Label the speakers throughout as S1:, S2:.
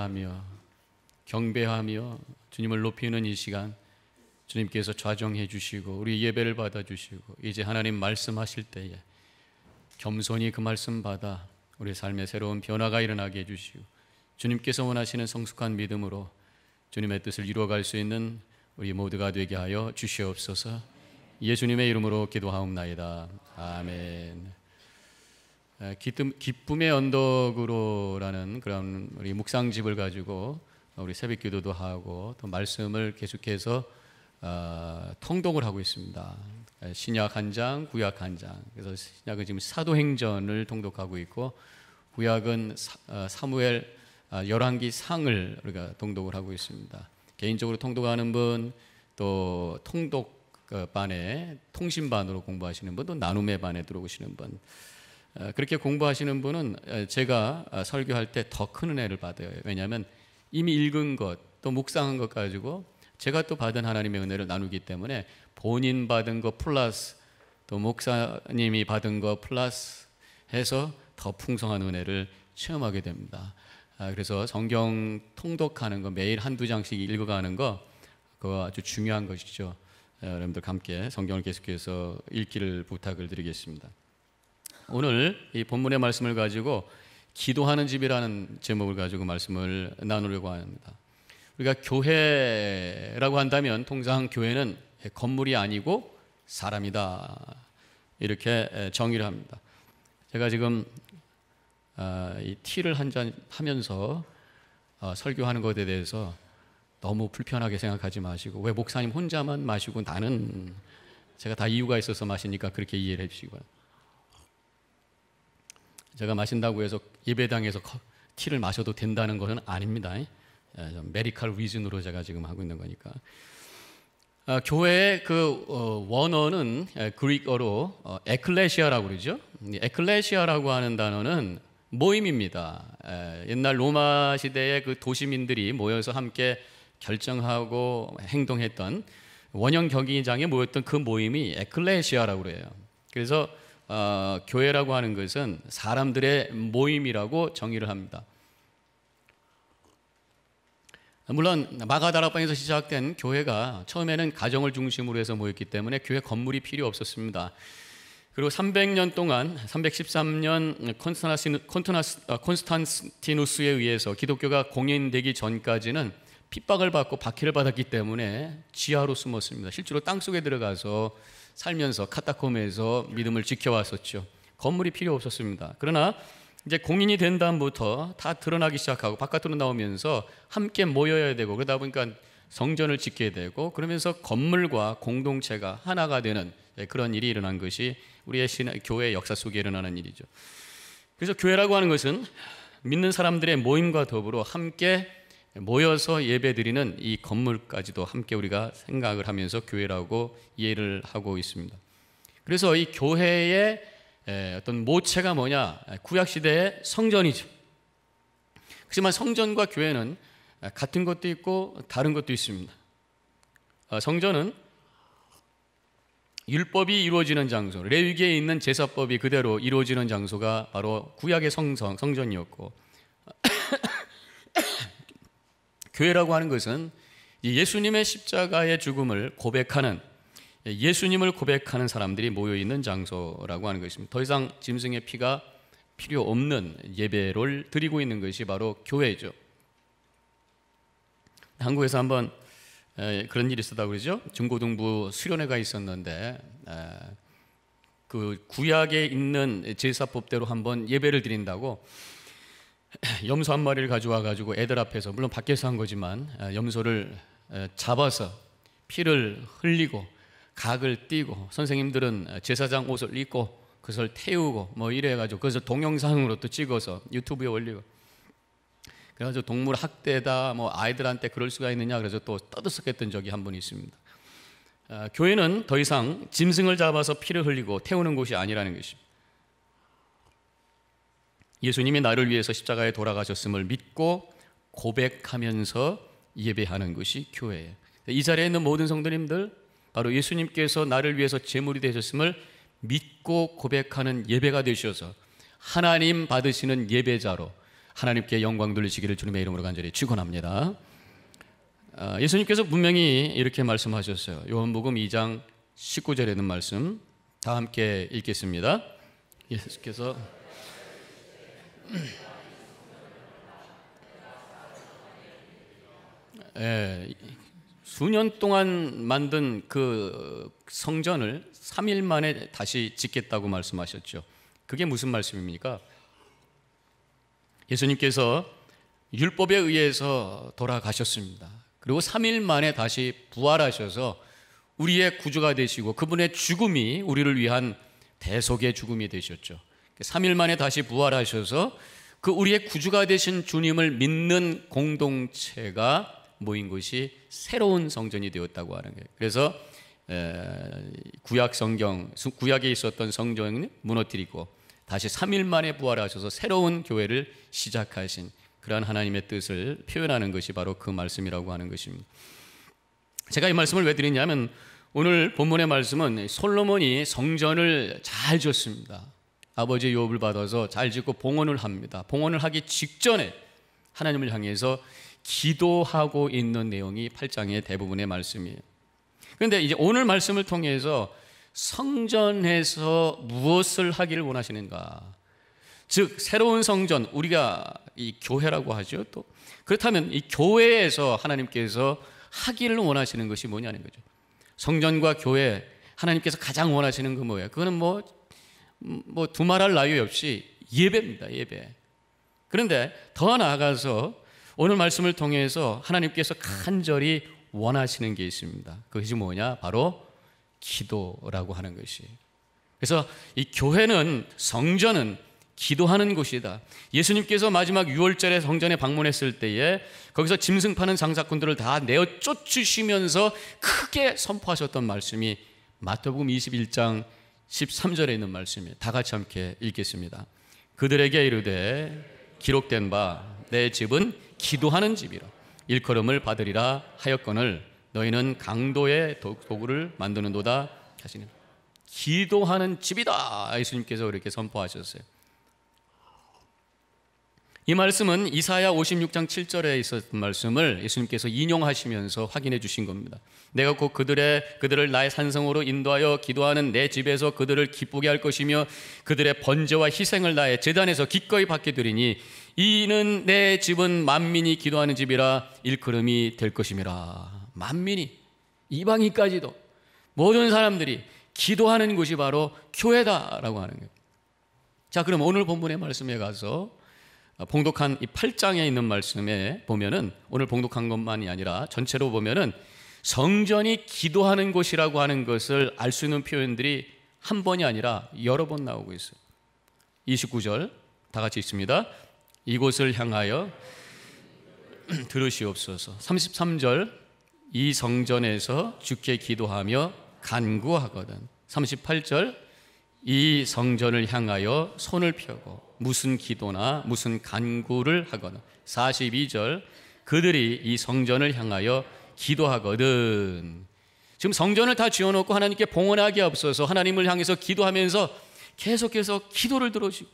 S1: 하며 경배하며 주님을 높이는 이 시간 주님께서 좌정해 주시고 우리 예배를 받아 주시고 이제 하나님 말씀하실 때에 겸손히 그 말씀 받아 우리 삶에 새로운 변화가 일어나게 해 주시고 주님께서 원하시는 성숙한 믿음으로 주님의 뜻을 이루어갈 수 있는 우리 모두가 되게 하여 주시옵소서 예수님의 이름으로 기도하옵나이다 아멘. 기쁨의 언덕으로라는 그런 우리 묵상집을 가지고 우리 새벽기도도 하고 또 말씀을 계속해서 어, 통독을 하고 있습니다. 신약 한 장, 구약 한 장. 그래서 신약은 지금 사도행전을 통독하고 있고 구약은 사, 어, 무엘 아, 열왕기 상을 우리가 통독을 하고 있습니다. 개인적으로 통독하는 분, 또 통독 어, 반에 통신반으로 공부하시는 분, 또 나눔의 반에 들어오시는 분. 어, 그렇게 공부하시는 분은 어, 제가 어, 설교할 때 더 큰 은혜를 받아요. 왜냐하면 이미 읽은 것, 또 묵상한 것 가지고 제가 또 받은 하나님의 은혜를 나누기 때문에 본인 받은 것 플러스 또 목사님이 받은 것 플러스 해서 더 풍성한 은혜를 체험하게 됩니다. 아, 그래서 성경 통독하는 거 매일 한두 장씩 읽어가는 거 그거 아주 중요한 것이죠. 여러분들 함께 성경을 계속해서 읽기를 부탁을 드리겠습니다. 오늘 이 본문의 말씀을 가지고 기도하는 집이라는 제목을 가지고 말씀을 나누려고 합니다. 우리가 교회라고 한다면 통상 교회는 건물이 아니고 사람이다. 이렇게 정의를 합니다. 제가 지금 아, 이 티를 한 잔 하면서 어, 설교하는 것에 대해서 너무 불편하게 생각하지 마시고 왜 목사님 혼자만 마시고 나는 제가 다 이유가 있어서 마시니까 그렇게 이해를 해 주시기 바 제가 마신다고 해서 예배당에서 티를 마셔도 된다는 것은 아닙니다. 예, 메디컬 위즌으로 제가 지금 하고 있는 거니까. 아, 교회의 그 어, 원어는 예, 그리어로 어, 에클레시아라고 그러죠. 에클레시아라고 하는 단어는 모임입니다. 에, 예, 옛날 로마 시대의 그 도시민들이 모여서 함께 결정하고 행동했던 원형 경기장에 모였던 그 모임이 에클레시아라고 그래요. 그래서 어, 교회라고 하는 것은 사람들의 모임이라고 정의를 합니다. 물론 마가다락방에서 시작된 교회가 처음에는 가정을 중심으로 해서 모였기 때문에 교회 건물이 필요 없었습니다. 그리고 300년 동안 313년 어, 콘스탄티누스에 의해서 기독교가 공인되기 전까지는 핍박을 받고 박해를 받았기 때문에 지하로 숨었습니다. 실제로 땅 속에 들어가서 살면서 카타콤에서 믿음을 지켜왔었죠. 건물이 필요 없었습니다. 그러나 이제 공인이 된 다음부터 다 드러나기 시작하고 바깥으로 나오면서 함께 모여야 되고 그러다 보니까 성전을 짓게 되고 그러면서 건물과 공동체가 하나가 되는 예, 그런 일이 일어난 것이 우리의 신화, 교회 역사 속에 일어나는 일이죠. 그래서 교회라고 하는 것은 믿는 사람들의 모임과 더불어 함께 모여서 예배드리는 이 건물까지도 함께 우리가 생각을 하면서 교회라고 이해를 하고 있습니다. 그래서 이 교회의 어떤 모체가 뭐냐? 구약시대의 성전이죠. 하지만 성전과 교회는 같은 것도 있고 다른 것도 있습니다. 어, 성전은 율법이 이루어지는 장소, 레위기에 있는 제사법이 그대로 이루어지는 장소가 바로 구약의 성전, 성전이었고 교회라고 하는 것은 예수님의 십자가의 죽음을 고백하는 예수님을 고백하는 사람들이 모여 있는 장소라고 하는 것입니다. 더 이상 짐승의 피가 필요 없는 예배를 드리고 있는 것이 바로 교회죠. 한국에서 한번 그런 일이 있었다고 그러죠. 중고등부 수련회가 있었는데 그 구약에 있는 제사법대로 한번 예배를 드린다고 염소 한 마리를 가져와 가지고 애들 앞에서 물론 밖에서 한 거지만 염소를 잡아서 피를 흘리고 각을 띄고 선생님들은 제사장 옷을 입고 그것을 태우고 뭐 이래 가지고 그래서 동영상으로 또 찍어서 유튜브에 올리고 그래가지고 동물 학대다 뭐 아이들한테 그럴 수가 있느냐 그래서 또 떠들썩했던 적이 한 번 있습니다. 아, 교회는 더 이상 짐승을 잡아서 피를 흘리고 태우는 곳이 아니라는 것입니다. 예수님이 나를 위해서 십자가에 돌아가셨음을 믿고 고백하면서 예배하는 것이 교회예요. 이 자리에 있는 모든 성도님들 바로 예수님께서 나를 위해서 제물이 되셨음을 믿고 고백하는 예배가 되셔서 하나님 받으시는 예배자로 하나님께 영광 돌리시기를 주님의 이름으로 간절히 축원합니다. 아, 예수님께서 분명히 이렇게 말씀하셨어요. 요한복음 2장 19절에는 말씀 다 함께 읽겠습니다. 예수께서 예, 수년 동안 만든 그 성전을 3일 만에 다시 짓겠다고 말씀하셨죠. 그게 무슨 말씀입니까? 예수님께서 율법에 의해서 돌아가셨습니다. 그리고 3일 만에 다시 부활하셔서 우리의 구주가 되시고 그분의 죽음이 우리를 위한 대속의 죽음이 되셨죠. 3일 만에 다시 부활하셔서 그 우리의 구주가 되신 주님을 믿는 공동체가 모인 것이 새로운 성전이 되었다고 하는 거예요. 그래서 구약 성경, 구약에 있었던 성전을 무너뜨리고 다시 3일 만에 부활하셔서 새로운 교회를 시작하신 그러한 하나님의 뜻을 표현하는 것이 바로 그 말씀이라고 하는 것입니다. 제가 이 말씀을 왜 드리냐면 오늘 본문의 말씀은 솔로몬이 성전을 잘 지었습니다. 아버지의 유업을 받아서 잘 짓고 봉헌을 합니다. 봉헌을 하기 직전에 하나님을 향해서 기도하고 있는 내용이 8장의 대부분의 말씀이에요. 그런데 이제 오늘 말씀을 통해서 성전에서 무엇을 하기를 원하시는가? 즉 새로운 성전 우리가 이 교회라고 하죠. 또 그렇다면 이 교회에서 하나님께서 하기를 원하시는 것이 뭐냐는 거죠. 성전과 교회 하나님께서 가장 원하시는 그 뭐예요? 그거는 뭐뭐 두말할 나위 없이 예배입니다. 예배. 그런데 더 나아가서 오늘 말씀을 통해서 하나님께서 간절히 원하시는 게 있습니다. 그것이 뭐냐? 바로 기도라고 하는 것이. 그래서 이 교회는 성전은 기도하는 곳이다. 예수님께서 마지막 6월절에 성전에 방문했을 때에 거기서 짐승 파는 장사꾼들을 다 내어 쫓으시면서 크게 선포하셨던 말씀이 마태복음 21장 13절에 있는 말씀이에요. 다 같이 함께 읽겠습니다. 그들에게 이르되 기록된 바 내 집은 기도하는 집이라 일컬음을 받으리라 하였거늘 너희는 강도의 도구를 만드는도다 하시는 기도하는 집이다 예수님께서 이렇게 선포하셨어요. 이 말씀은 이사야 56장 7절에 있었던 말씀을 예수님께서 인용하시면서 확인해 주신 겁니다. 내가 곧 그들의 그들을 나의 산성으로 인도하여 기도하는 내 집에서 그들을 기쁘게 할 것이며 그들의 번제와 희생을 나의 제단에서 기꺼이 받게 되리니 이는 내 집은 만민이 기도하는 집이라 일컬음이 될 것임이라. 만민이 이방인까지도 모든 사람들이 기도하는 곳이 바로 교회다라고 하는 거예요. 자, 그럼 오늘 본문의 말씀에 가서 어, 봉독한 이 8장에 있는 말씀에 보면은 오늘 봉독한 것만이 아니라 전체로 보면은 성전이 기도하는 곳이라고 하는 것을 알 수 있는 표현들이 한 번이 아니라 여러 번 나오고 있어요. 29절 다 같이 있습니다. 이곳을 향하여 들으시옵소서. 33절 이 성전에서 주께 기도하며 간구하거든. 38절 이 성전을 향하여 손을 펴고 무슨 기도나 무슨 간구를 하거나 42절 그들이 이 성전을 향하여 기도하거든 지금 성전을 다 지어놓고 하나님께 봉헌하게 없어서 하나님을 향해서 기도하면서 계속해서 기도를 들어주시고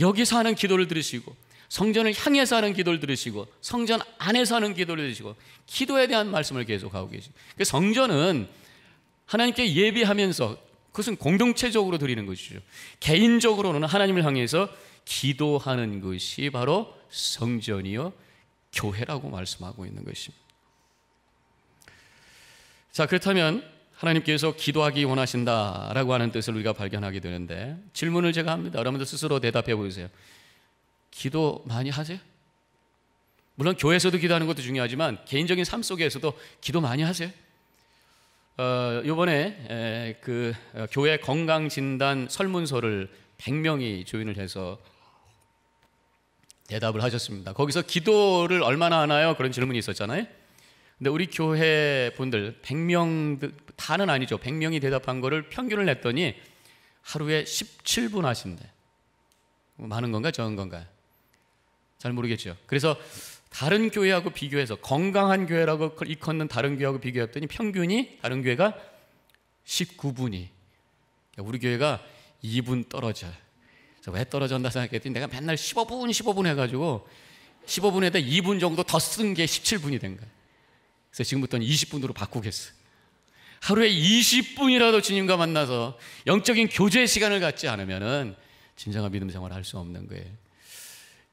S1: 여기서 하는 기도를 들으시고 성전을 향해서 하는 기도를 들으시고 성전 안에서 하는 기도를 들으시고 기도에 대한 말씀을 계속하고 계시고 그 성전은 하나님께 예비하면서 그것은 공동체적으로 드리는 것이죠. 개인적으로는 하나님을 향해서 기도하는 것이 바로 성전이요 교회라고 말씀하고 있는 것입니다. 자, 그렇다면 하나님께서 기도하기 원하신다라고 하는 뜻을 우리가 발견하게 되는데 질문을 제가 합니다. 여러분들 스스로 대답해 보세요. 기도 많이 하세요? 물론 교회에서도 기도하는 것도 중요하지만 개인적인 삶 속에서도 기도 많이 하세요? 어, 이번에 에, 그 어, 교회 건강 진단 설문서를 100명이 조인을 해서 대답을 하셨습니다. 거기서 기도를 얼마나 하나요? 그런 질문이 있었잖아요. 근데 우리 교회 분들 100명 다는 아니죠. 100명이 대답한 거를 평균을 냈더니 하루에 17분 하신대. 뭐 많은 건가 적은 건가잘 모르겠죠. 그래서 다른 교회하고 비교해서 건강한 교회라고 일컫는 다른 교회하고 비교했더니 평균이 다른 교회가 19분이 그러니까 우리 교회가 2분 떨어져. 그래서 왜 떨어졌나 생각했더니 내가 맨날 15분 15분 해가지고 15분에다 2분 정도 더 쓴 게 17분이 된 거야. 그래서 지금부터는 20분으로 바꾸겠어. 하루에 20분이라도 주님과 만나서 영적인 교제 시간을 갖지 않으면은 진정한 믿음 생활을 할 수 없는 거예요.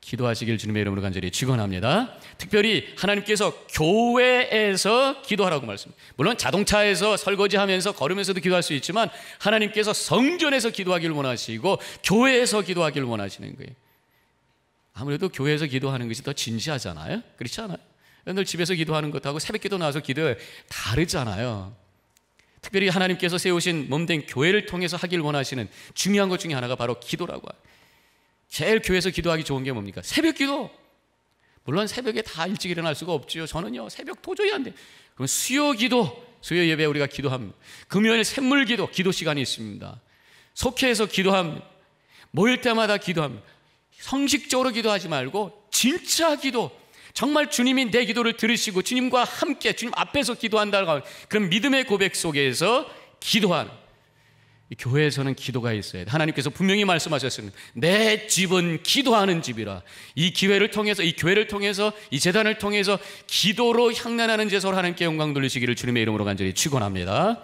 S1: 기도하시길 주님의 이름으로 간절히 축원합니다. 특별히 하나님께서 교회에서 기도하라고 말씀. 물론 자동차에서 설거지하면서 걸으면서도 기도할 수 있지만 하나님께서 성전에서 기도하길 원하시고 교회에서 기도하길 원하시는 거예요. 아무래도 교회에서 기도하는 것이 더 진지하잖아요. 그렇지 않아요? 맨날 집에서 기도하는 것하고 새벽 기도 나와서 기도 다르잖아요. 특별히 하나님께서 세우신 몸된 교회를 통해서 하길 원하시는 중요한 것 중에 하나가 바로 기도라고 합니다. 제일 교회에서 기도하기 좋은 게 뭡니까? 새벽 기도. 물론 새벽에 다 일찍 일어날 수가 없지요. 저는요, 새벽 도저히 안 돼. 그럼 수요 기도, 수요 예배 우리가 기도합니다. 금요일 샘물 기도, 기도 시간이 있습니다. 속회에서 기도합니다. 모일 때마다 기도합니다. 성식적으로 기도하지 말고, 진짜 기도. 정말 주님이 내 기도를 들으시고, 주님과 함께, 주님 앞에서 기도한다고 하면, 그런 믿음의 고백 속에서 기도하는. 교회에 서는 기도가 있어야 돼. 하나님께서 분명히 말씀하셨습니다. 내 집은 기도하는 집이라. 이 기회를 통해서, 이 교회를 통해서, 이 재단을 통해서 기도로 향난하는 제설 하나님께 영광 돌리시기를 주님의 이름으로 간절히 축원합니다.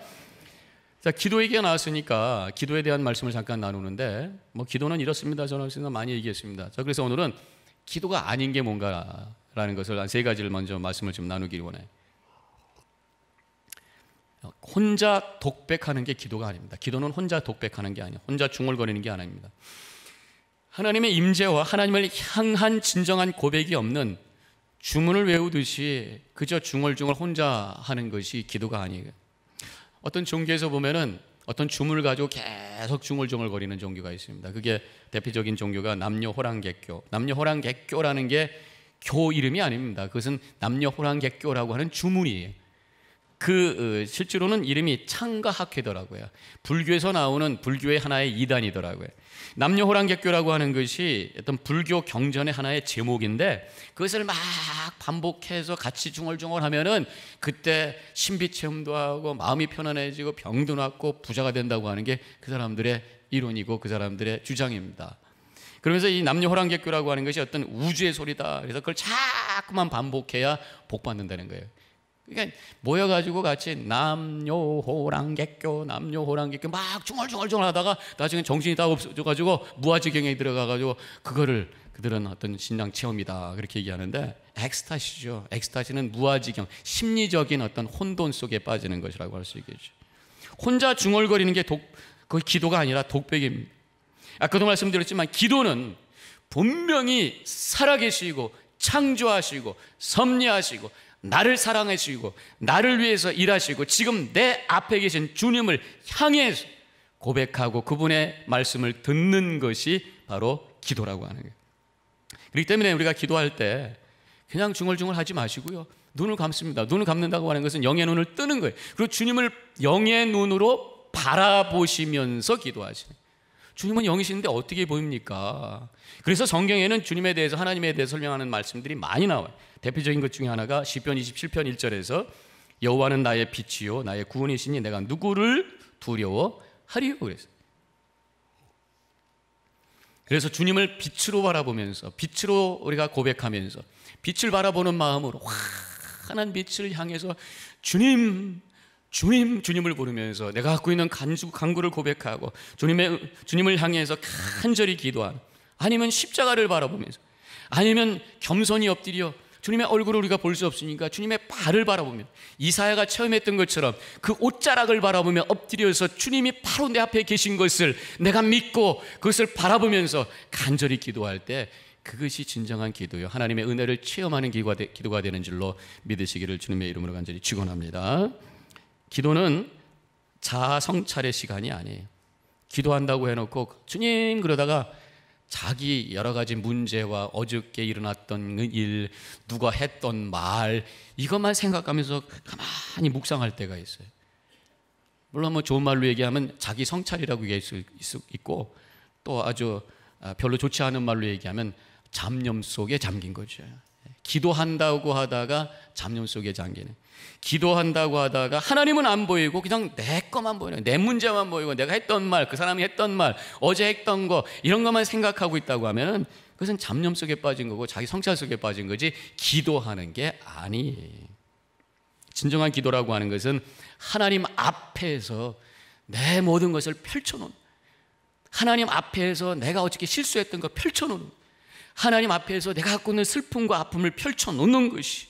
S1: 자, 기도 얘기가 나왔으니까 기도에 대한 말씀을 잠깐 나누는데, 뭐 기도는 이렇습니다. 저는 많이 얘기했습니다. 자, 그래서 오늘은 기도가 아닌 게 뭔가라는 것을 한 세 가지를 먼저 말씀을 좀 나누기를 원해요. 혼자 독백하는 게 기도가 아닙니다. 기도는 혼자 독백하는 게 아니에요. 혼자 중얼거리는 게 아닙니다. 하나님의 임재와 하나님을 향한 진정한 고백이 없는 주문을 외우듯이 그저 중얼중얼 혼자 하는 것이 기도가 아니에요. 어떤 종교에서 보면은 어떤 주문을 가지고 계속 중얼중얼 거리는 종교가 있습니다. 그게 대표적인 종교가 남녀 호랑개교. 남녀 호랑개교라는 게 교 이름이 아닙니다. 그것은 남녀 호랑개교라고 하는 주문이에요. 그 어, 실제로는 이름이 창가학회더라고요. 불교에서 나오는 불교의 하나의 이단이더라고요. 남녀 호랑객교라고 하는 것이 어떤 불교 경전의 하나의 제목인데 그것을 막 반복해서 같이 중얼중얼 하면은 그때 신비 체험도 하고 마음이 편안해지고 병도 낫고 부자가 된다고 하는 게 그 사람들의 이론이고 그 사람들의 주장입니다. 그러면서 이 남녀 호랑객교라고 하는 것이 어떤 우주의 소리다. 그래서 그걸 자꾸만 반복해야 복 받는다는 거예요. 그러니까 모여가지고 같이 남녀 호랑객교 남녀 호랑객교 막 중얼중얼중얼 하다가 나중에 정신이 다 없어져가지고 무아지경에 들어가가지고 그거를 그들은 어떤 신앙 체험이다 그렇게 얘기하는데 엑스타시죠. 엑스타시는 무아지경 심리적인 어떤 혼돈 속에 빠지는 것이라고 할 수 있겠죠. 혼자 중얼거리는 게 독, 그 기도가 아니라 독백입니다. 아까도 말씀드렸지만 기도는 분명히 살아계시고 창조하시고 섭리하시고 나를 사랑해 주시고 나를 위해서 일하시고 지금 내 앞에 계신 주님을 향해 고백하고 그분의 말씀을 듣는 것이 바로 기도라고 하는 거예요. 그렇기 때문에 우리가 기도할 때 그냥 중얼중얼 하지 마시고요. 눈을 감습니다. 눈을 감는다고 하는 것은 영의 눈을 뜨는 거예요. 그리고 주님을 영의 눈으로 바라보시면서 기도하시는 거예요. 주님은 영이신데 어떻게 보입니까? 그래서 성경에는 주님에 대해서 하나님에 대해 설명하는 말씀들이 많이 나와요. 대표적인 것 중에 하나가 시편 27편 1절에서 여호와는 나의 빛이요 나의 구원이시니 내가 누구를 두려워하리요 그래서 그래서 주님을 빛으로 바라보면서 빛으로 우리가 고백하면서 빛을 바라보는 마음으로 환한 빛을 향해서 주님 주님 주님을 부르면서 내가 갖고 있는 간구, 간구를 고백하고 주님의 주님을 향해서 간절히 기도하는 아니면 십자가를 바라보면서 아니면 겸손히 엎드려 주님의 얼굴을 우리가 볼 수 없으니까 주님의 발을 바라보며 이사야가 처음 했던 것처럼 그 옷자락을 바라보며 엎드려서 주님이 바로 내 앞에 계신 것을 내가 믿고 그것을 바라보면서 간절히 기도할 때 그것이 진정한 기도요 하나님의 은혜를 체험하는 기도가 되는 줄로 믿으시기를 주님의 이름으로 간절히 축원합니다. 기도는 자아 성찰의 시간이 아니에요. 기도한다고 해놓고 주님 그러다가 자기 여러 가지 문제와 어저께 일어났던 그 일, 누가 했던 말 이것만 생각하면서 가만히 묵상할 때가 있어요. 물론 뭐 좋은 말로 얘기하면 자기 성찰이라고 얘기할 수 있고 또 아주 아, 별로 좋지 않은 말로 얘기하면 잡념 속에 잠긴 거죠. 기도한다고 하다가 잡념 속에 잠기는 기도한다고 하다가 하나님은 안 보이고 그냥 내 것만 보이는 내 문제만 보이고 내가 했던 말그 사람이 했던 말 어제 했던 거 이런 것만 생각하고 있다고 하면 그것은 잡념 속에 빠진 거고 자기 성찰 속에 빠진 거지 기도하는 게 아니에요 진정한 기도라고 하는 것은 하나님 앞에서 내 모든 것을 펼쳐놓는 하나님 앞에서 내가 어저께 실수했던 거 펼쳐놓는 하나님 앞에서 내가 갖고 있는 슬픔과 아픔을 펼쳐놓는 것이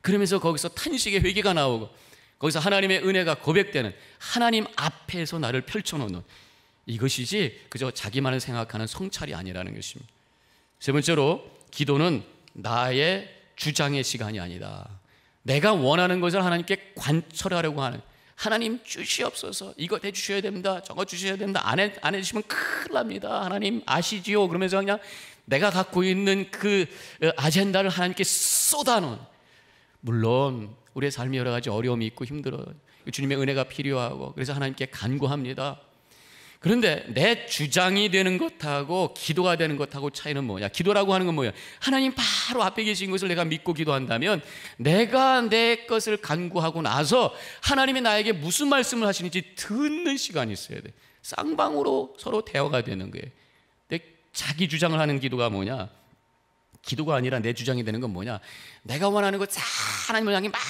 S1: 그러면서 거기서 탄식의 회개가 나오고 거기서 하나님의 은혜가 고백되는 하나님 앞에서 나를 펼쳐놓는 이것이지 그저 자기만을 생각하는 성찰이 아니라는 것입니다. 세 번째로 기도는 나의 주장의 시간이 아니다. 내가 원하는 것을 하나님께 관철하려고 하는 하나님 주시옵소서 이것 해주셔야 됩니다 저것 주셔야 됩니다 안 해주시면 큰일 납니다 하나님 아시지요 그러면서 그냥 내가 갖고 있는 그 어, 아젠다를 하나님께 쏟아놓은 물론 우리의 삶이 여러 가지 어려움이 있고 힘들어요. 주님의 은혜가 필요하고 그래서 하나님께 간구합니다. 그런데 내 주장이 되는 것하고 기도가 되는 것하고 차이는 뭐냐? 기도라고 하는 건 뭐야? 하나님 바로 앞에 계신 것을 내가 믿고 기도한다면 내가 내 것을 간구하고 나서 하나님이 나에게 무슨 말씀을 하시는지 듣는 시간이 있어야 돼. 쌍방으로 서로 대화가 되는 거예요. 자기 주장을 하는 기도가 뭐냐? 기도가 아니라 내 주장이 되는 건 뭐냐? 내가 원하는 거다 하나님을 향해 막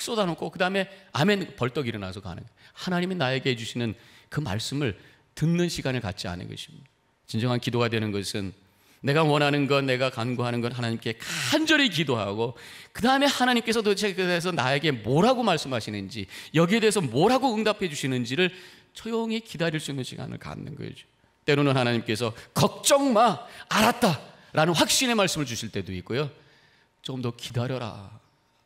S1: 쏟아놓고 그 다음에 아멘 벌떡 일어나서 가는 거예요. 하나님이 나에게 해주시는 그 말씀을 듣는 시간을 갖지 않은 것입니다. 진정한 기도가 되는 것은 내가 원하는 것, 내가 간구하는 것 하나님께 간절히 기도하고 그 다음에 하나님께서 도대체 그래서 나에게 뭐라고 말씀하시는지 여기에 대해서 뭐라고 응답해 주시는지를 조용히 기다릴 수 있는 시간을 갖는 거죠. 때로는 하나님께서 걱정 마, 알았다. 라는 확신의 말씀을 주실 때도 있고요. 조금 더 기다려라.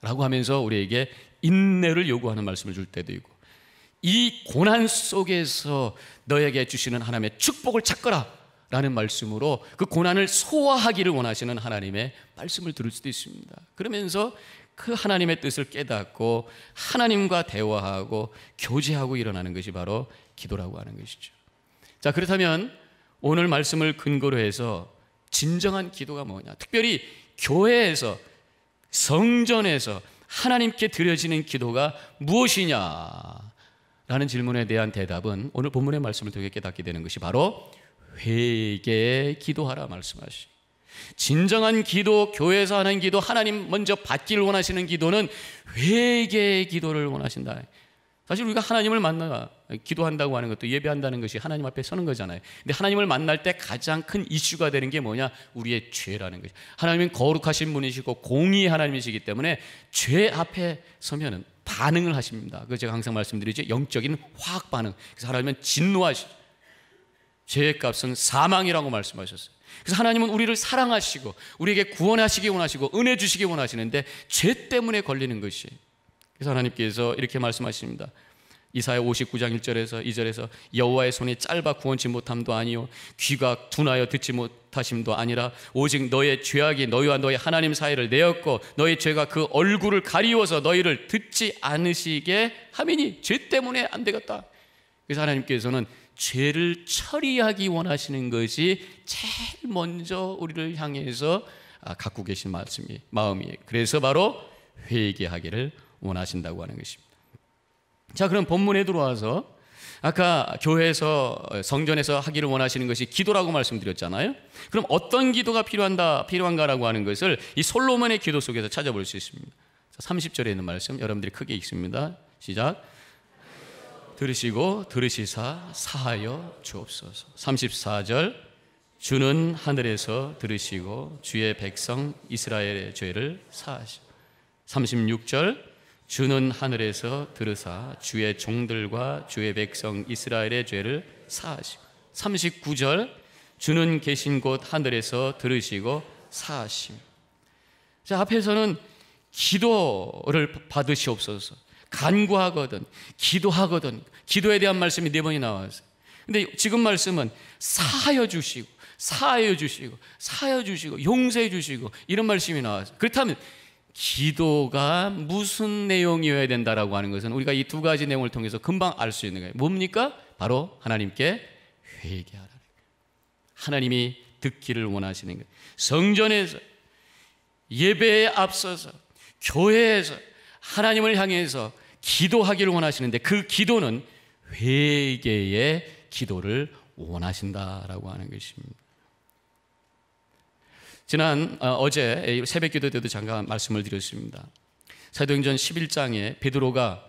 S1: 라고 하면서 우리에게 인내를 요구하는 말씀을 줄 때도 있고, 이 고난 속에서 너에게 주시는 하나님의 축복을 찾거라. 라는 말씀으로 그 고난을 소화하기를 원하시는 하나님의 말씀을 들을 수도 있습니다. 그러면서 그 하나님의 뜻을 깨닫고 하나님과 대화하고 교제하고 일어나는 것이 바로 기도라고 하는 것이죠. 자, 그렇다면 오늘 말씀을 근거로 해서 진정한 기도가 뭐냐? 특별히 교회에서 성전에서 하나님께 드려지는 기도가 무엇이냐? 라는 질문에 대한 대답은 오늘 본문의 말씀을 통해 깨닫게 되는 것이 바로 회개 기도하라 말씀하시. 진정한 기도, 교회에서 하는 기도, 하나님 먼저 받기를 원하시는 기도는 회개의 기도를 원하신다. 사실 우리가 하나님을 만나 기도한다고 하는 것도 예배한다는 것이 하나님 앞에 서는 거잖아요. 근데 하나님을 만날 때 가장 큰 이슈가 되는 게 뭐냐? 우리의 죄라는 거죠. 하나님은 거룩하신 분이시고 공의 하나님이시기 때문에 죄 앞에 서면은 반응을 하십니다. 그 제가 항상 말씀드리죠. 영적인 화학 반응. 그래서 하나님은 진노하시죠. 죄의 값은 사망이라고 말씀하셨어요. 그래서 하나님은 우리를 사랑하시고 우리에게 구원하시기 원하시고 은혜 주시기 원하시는데 죄 때문에 걸리는 것이 그래서 하나님께서 이렇게 말씀하십니다. 이사야 59장 1절에서 2절에서 여호와의 손이 짧아 구원치 못함도 아니요 귀가 둔하여 듣지 못하심도 아니라 오직 너의 죄악이 너희와 너희 하나님 사이를 내었고 너희 죄가 그 얼굴을 가리워서 너희를 듣지 않으시게 함이니 죄 때문에 안 되겠다. 그래서 하나님께서는 죄를 처리하기 원하시는 것이 제일 먼저 우리를 향해서 아, 갖고 계신 말씀이 마음이 그래서 바로 회개하기를 원하신다고 하는 것입니다. 자, 그럼 본문에 들어와서 아까 교회에서 어, 성전에서 하기를 원하시는 것이 기도라고 말씀드렸잖아요. 그럼 어떤 기도가 필요한다 필요한가라고 하는 것을 이 솔로몬의 기도 속에서 찾아볼 수 있습니다. 30절에 있는 말씀 여러분들이 크게 읽습니다. 시작. 들으시고 들으시사 사하여 주옵소서. 34절 주는 하늘에서 들으시고 주의 백성 이스라엘의 죄를 사하시 36절 주는 하늘에서 들으사 주의 종들과 주의 백성 이스라엘의 죄를 사하시고 39절 주는 계신 곳 하늘에서 들으시고 사하심. 자, 앞에서는 기도를 받으시옵소서. 간구하거든, 기도하거든. 기도에 대한 말씀이 네 번이 나와서. 근데 지금 말씀은 사하여 주시고 사하여 주시고 사하여 주시고 용서해 주시고 이런 말씀이 나와서. 그렇다면 기도가 무슨 내용이어야 된다라고 하는 것은 우리가 이 두 가지 내용을 통해서 금방 알 수 있는 거예요. 뭡니까? 바로 하나님께 회개하라는 거예요. 하나님이 듣기를 원하시는 거예요. 성전에서 예배에 앞서서 교회에서 하나님을 향해서 기도하기를 원하시는데 그 기도는 회개의 기도를 원하신다라고 하는 것입니다. 지난 어, 제 새벽 기도 때도 잠깐 말씀을 드렸습니다. 사도행전 11장에 베드로가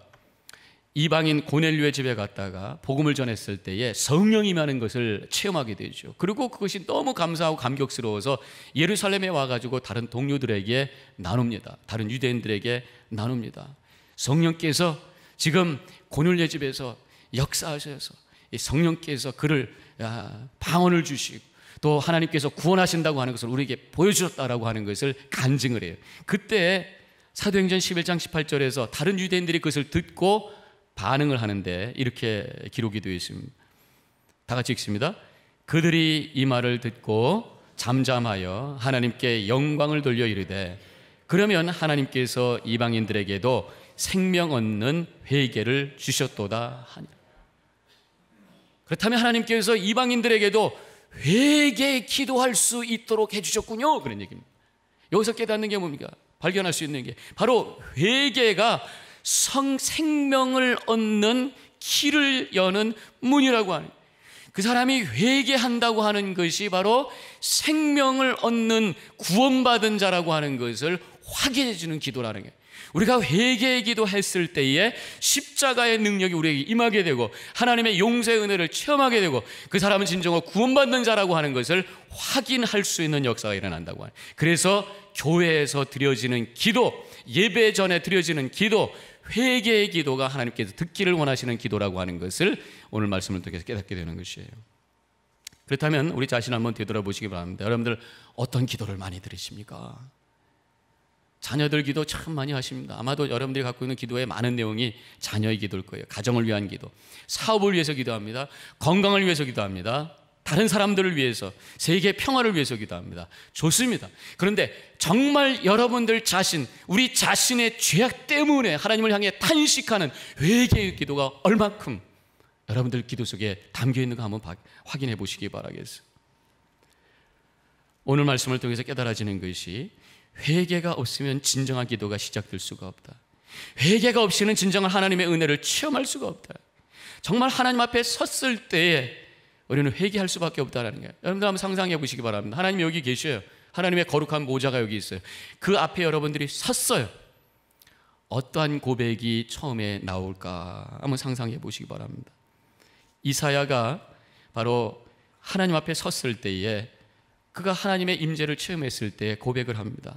S1: 이방인 고넬류의 집에 갔다가 복음을 전했을 때에 성령이 많은 것을 체험하게 되죠. 그리고 그것이 너무 감사하고 감격스러워서 예루살렘에 와가지고 다른 동료들에게 나눕니다. 다른 유대인들에게 나눕니다. 성령께서 지금 고넬류의 집에서 역사하셔서 성령께서 그를 아, 방언을 주시고 또 하나님께서 구원하신다고 하는 것을 우리에게 보여주셨다라고 하는 것을 간증을 해요. 그때 사도행전 11장 18절에서 다른 유대인들이 그것을 듣고 반응을 하는데 이렇게 기록이 되어 있습니다. 다 같이 읽습니다. 그들이 이 말을 듣고 잠잠하여 하나님께 영광을 돌려 이르되 그러면 하나님께서 이방인들에게도 생명 얻는 회개를 주셨도다 하니 그렇다면 하나님께서 이방인들에게도 회개 기도할 수 있도록 해주셨군요. 그런 얘기입니다. 여기서 깨닫는 게 뭡니까? 발견할 수 있는 게 바로 회개가 성 생명을 얻는 길을 여는 문이라고 하는 그 사람이 회개한다고 하는 것이 바로 생명을 얻는 구원받은 자라고 하는 것을 확인해 주는 기도라는 거예요. 우리가 회개의 기도했을 때에 십자가의 능력이 우리에게 임하게 되고 하나님의 용서의 은혜를 체험하게 되고 그 사람은 진정으로 구원받는 자라고 하는 것을 확인할 수 있는 역사가 일어난다고 하는. 그래서 교회에서 드려지는 기도, 예배 전에 드려지는 기도, 회개의 기도가 하나님께서 듣기를 원하시는 기도라고 하는 것을 오늘 말씀을 통해서 깨닫게 되는 것이에요. 그렇다면 우리 자신 한번 되돌아보시기 바랍니다. 여러분들 어떤 기도를 많이 드리십니까? 자녀들 기도 참 많이 하십니다. 아마도 여러분들이 갖고 있는 기도의 많은 내용이 자녀의 기도일 거예요. 가정을 위한 기도, 사업을 위해서 기도합니다. 건강을 위해서 기도합니다. 다른 사람들을 위해서, 세계 평화를 위해서 기도합니다. 좋습니다. 그런데 정말 여러분들 자신, 우리 자신의 죄악 때문에 하나님을 향해 탄식하는 회개의 기도가 얼만큼 여러분들 기도 속에 담겨 있는가 한번 확인해 보시기 바라겠습니다. 오늘 말씀을 통해서 깨달아지는 것이 회개가 없으면 진정한 기도가 시작될 수가 없다. 회개가 없이는 진정한 하나님의 은혜를 체험할 수가 없다. 정말 하나님 앞에 섰을 때에 우리는 회개할 수밖에 없다라는 거예요. 여러분들 한번 상상해 보시기 바랍니다. 하나님 여기 계셔요. 하나님의 거룩한 모자가 여기 있어요. 그 앞에 여러분들이 섰어요. 어떠한 고백이 처음에 나올까 한번 상상해 보시기 바랍니다. 이사야가 바로 하나님 앞에 섰을 때에 그가 하나님의 임재를 체험했을 때 고백을 합니다.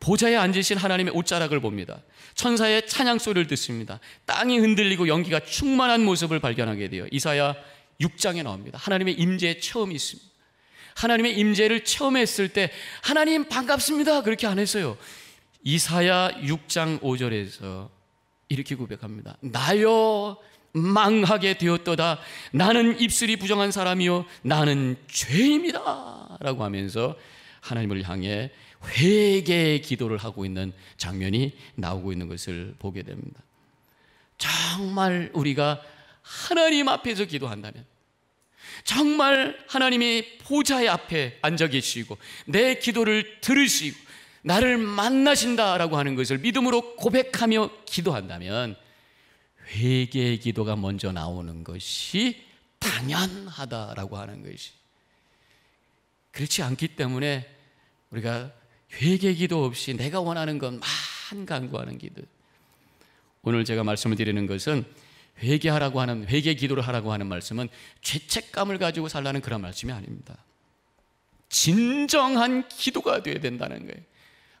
S1: 보좌에 앉으신 하나님의 옷자락을 봅니다. 천사의 찬양 소리를 듣습니다. 땅이 흔들리고 연기가 충만한 모습을 발견하게 되어 이사야 6장에 나옵니다. 하나님의 임재의 체험이 있습니다. 하나님의 임재를 체험했을 때 하나님 반갑습니다. 그렇게 안 했어요. 이사야 6장 5절에서 이렇게 고백합니다. 나여 망하게 되었도다. 나는 입술이 부정한 사람이요 나는 죄입니다. 라고 하면서 하나님을 향해 회개의 기도를 하고 있는 장면이 나오고 있는 것을 보게 됩니다. 정말 우리가 하나님 앞에서 기도한다면 정말 하나님이 보좌의 앞에 앉아 계시고 내 기도를 들으시고 나를 만나신다라고 하는 것을 믿음으로 고백하며 기도한다면 회개의 기도가 먼저 나오는 것이 당연하다라고 하는 것이 그렇지 않기 때문에 우리가 회개 기도 없이 내가 원하는 것만 간구하는 기도. 오늘 제가 말씀을 드리는 것은 회개하라고 하는 회개 기도를 하라고 하는 말씀은 죄책감을 가지고 살라는 그런 말씀이 아닙니다. 진정한 기도가 되어야 된다는 거예요.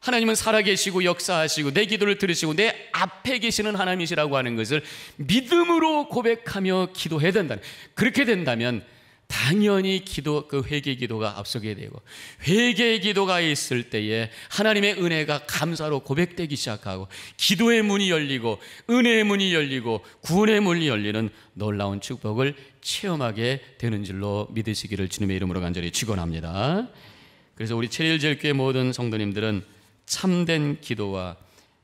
S1: 하나님은 살아계시고 역사하시고 내 기도를 들으시고 내 앞에 계시는 하나님이시라고 하는 것을 믿음으로 고백하며 기도해야 된다. 그렇게 된다면 당연히 기도 그 회개 기도가 앞서게 되고 회개 기도가 있을 때에 하나님의 은혜가 감사로 고백되기 시작하고 기도의 문이 열리고 은혜의 문이 열리고 구원의 문이 열리는 놀라운 축복을 체험하게 되는 줄로 믿으시기를 주님의 이름으로 간절히 축원합니다. 그래서 우리 체일제일교의 모든 성도님들은 참된 기도와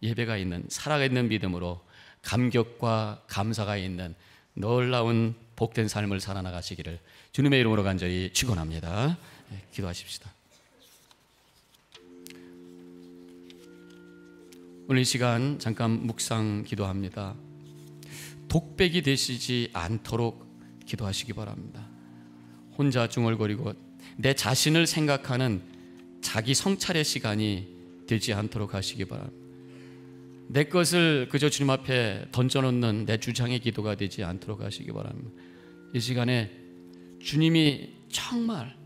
S1: 예배가 있는 살아있는 믿음으로 감격과 감사가 있는 놀라운 복된 삶을 살아나가시기를 주님의 이름으로 간절히 축원합니다. 네, 기도하십시다. 오늘 시간 잠깐 묵상 기도합니다. 독백이 되시지 않도록 기도하시기 바랍니다. 혼자 중얼거리고 내 자신을 생각하는 자기 성찰의 시간이 되지 않도록 하시기 바랍니다. 내 것을 그저 주님 앞에 던져놓는 내 주장의 기도가 되지 않도록 하시기 바랍니다. 이 시간에 주님이 정말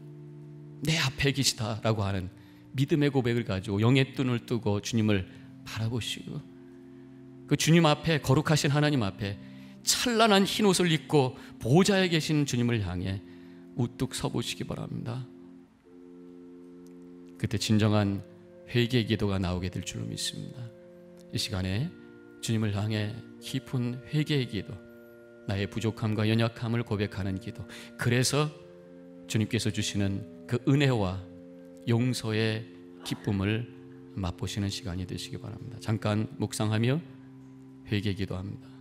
S1: 내 앞에 계시다라고 하는 믿음의 고백을 가지고 영의 눈을 뜨고 주님을 바라보시고 그 주님 앞에 거룩하신 하나님 앞에 찬란한 흰 옷을 입고 보좌에 계신 주님을 향해 우뚝 서보시기 바랍니다. 그때 진정한 회개의 기도가 나오게 될 줄로 믿습니다. 이 시간에 주님을 향해 깊은 회개의 기도 나의 부족함과 연약함을 고백하는 기도. 그래서 주님께서 주시는 그 은혜와 용서의 기쁨을 맛보시는 시간이 되시기 바랍니다. 잠깐 묵상하며 회개 기도합니다.